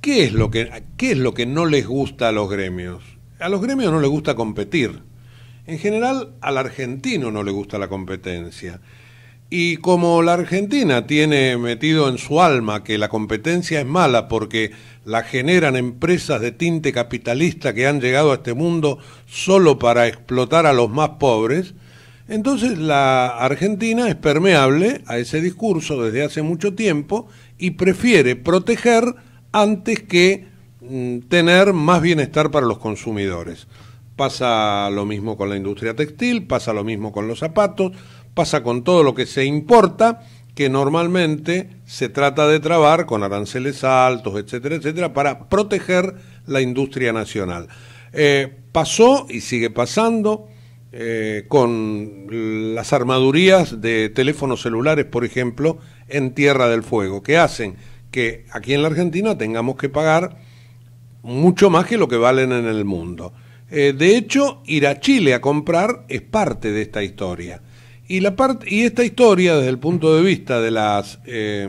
¿Qué es, lo que, ¿Qué es lo que no les gusta a los gremios? A los gremios no les gusta competir. En general, al argentino no le gusta la competencia. Y como la Argentina tiene metido en su alma que la competencia es mala porque la generan empresas de tinte capitalista que han llegado a este mundo solo para explotar a los más pobres, entonces la Argentina es permeable a ese discurso desde hace mucho tiempo y prefiere proteger antes que mm, tener más bienestar para los consumidores. Pasa lo mismo con la industria textil, pasa lo mismo con los zapatos, pasa con todo lo que se importa, que normalmente se trata de trabar con aranceles altos, etcétera, etcétera, para proteger la industria nacional. Eh, pasó y sigue pasando eh, con las armadurías de teléfonos celulares, por ejemplo, en Tierra del Fuego, que hacen que aquí en la Argentina tengamos que pagar mucho más que lo que valen en el mundo. Eh, de hecho, ir a Chile a comprar es parte de esta historia. Y, la y esta historia, desde el punto de vista de las eh,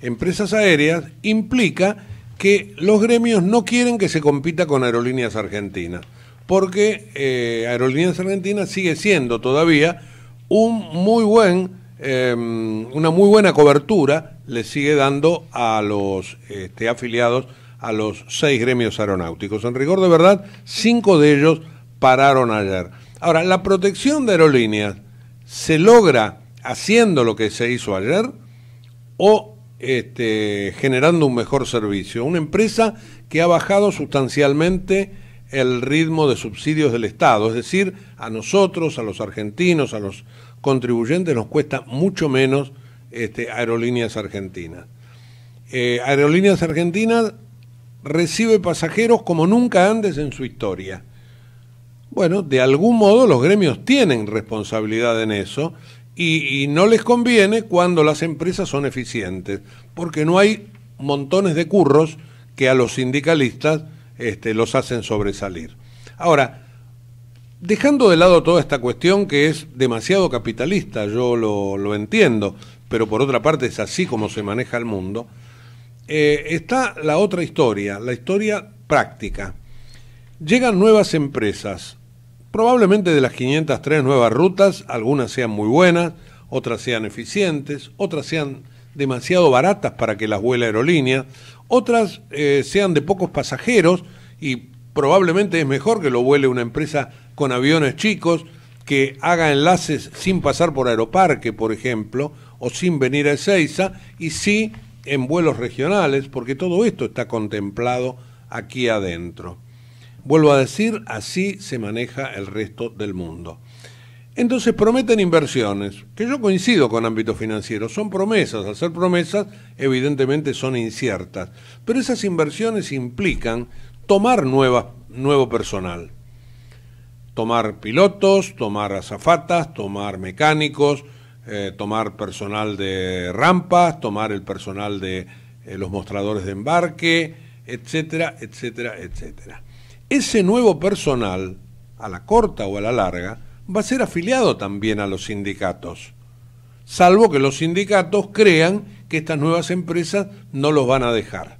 empresas aéreas, implica que los gremios no quieren que se compita con aerolíneas argentinas, porque eh, Aerolíneas Argentinas sigue siendo todavía un muy buen, una muy buena cobertura le sigue dando a los este, afiliados a los seis gremios aeronáuticos. En rigor de verdad, cinco de ellos pararon ayer. Ahora, la protección de aerolíneas se logra haciendo lo que se hizo ayer o este, generando un mejor servicio. Una empresa que ha bajado sustancialmente el ritmo de subsidios del Estado, es decir, a nosotros, a los argentinos, a los contribuyentes nos cuesta mucho menos este, Aerolíneas Argentinas. Eh, Aerolíneas Argentinas recibe pasajeros como nunca antes en su historia. Bueno, de algún modo los gremios tienen responsabilidad en eso y, no les conviene cuando las empresas son eficientes, porque no hay montones de curros que a los sindicalistas este, los hacen sobresalir. Ahora, dejando de lado toda esta cuestión que es demasiado capitalista, yo lo entiendo, pero por otra parte es así como se maneja el mundo, eh, está la otra historia, la historia práctica. Llegan nuevas empresas, probablemente de las 503 nuevas rutas, algunas sean muy buenas, otras sean eficientes, otras sean demasiado baratas para que las vuela aerolínea, otras eh, sean de pocos pasajeros y probablemente es mejor que lo vuele una empresa con aviones chicos que haga enlaces sin pasar por Aeroparque, por ejemplo, o sin venir a Ezeiza y sí en vuelos regionales, porque todo esto está contemplado aquí adentro. Vuelvo a decir, así se maneja el resto del mundo. Entonces prometen inversiones, que yo coincido con ámbito financiero, son promesas, ...hacer ser promesas evidentemente son inciertas, pero esas inversiones implican tomar nueva, nuevo personal, tomar pilotos, tomar azafatas, tomar mecánicos, eh, tomar personal de rampas, tomar el personal de eh, los mostradores de embarque, etcétera, etcétera, etcétera. Ese nuevo personal, a la corta o a la larga, va a ser afiliado también a los sindicatos, salvo que los sindicatos crean que estas nuevas empresas no los van a dejar.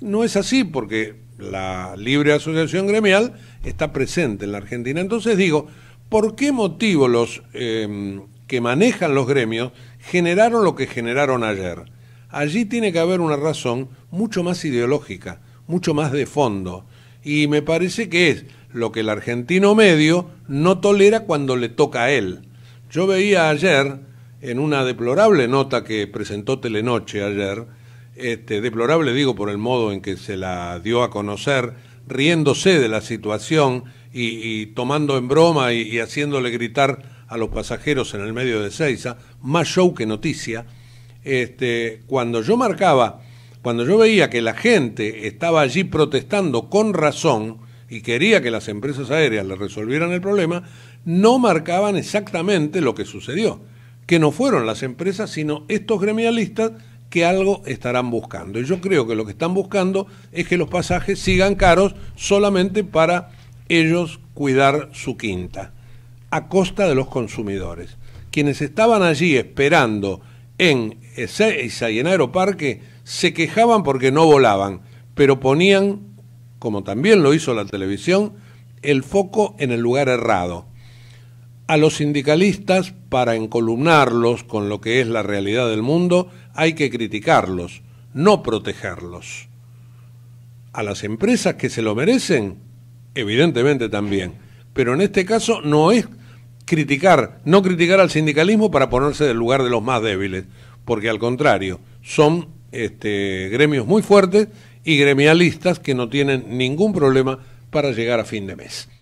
No es así porque la libre asociación gremial está presente en la Argentina. Entonces digo, ¿por qué motivo los em, que manejan los gremios generaron lo que generaron ayer. Allí tiene que haber una razón mucho más ideológica, mucho más de fondo. Y me parece que es lo que el argentino medio no tolera cuando le toca a él. Yo veía ayer, en una deplorable nota que presentó Telenoche ayer, este, deplorable digo por el modo en que se la dio a conocer, riéndose de la situación y, tomando en broma y haciéndole gritar a los pasajeros en el medio de Seiza, más show que noticia. Este, cuando yo marcaba, cuando yo veía que la gente estaba allí protestando con razón y quería que las empresas aéreas le resolvieran el problema, no marcaban exactamente lo que sucedió, que no fueron las empresas, sino estos gremialistas que algo estarán buscando. Y yo creo que lo que están buscando es que los pasajes sigan caros solamente para ellos cuidar su quinta a costa de los consumidores. Quienes estaban allí esperando en Ezeiza y en Aeroparque se quejaban porque no volaban, pero ponían, como también lo hizo la televisión, el foco en el lugar errado. A los sindicalistas, para encolumnarlos con lo que es la realidad del mundo, hay que criticarlos, no protegerlos. A las empresas que se lo merecen, evidentemente también. Pero en este caso no es criticar, no criticar al sindicalismo para ponerse del lugar de los más débiles, porque al contrario, son este, gremios muy fuertes y gremialistas que no tienen ningún problema para llegar a fin de mes.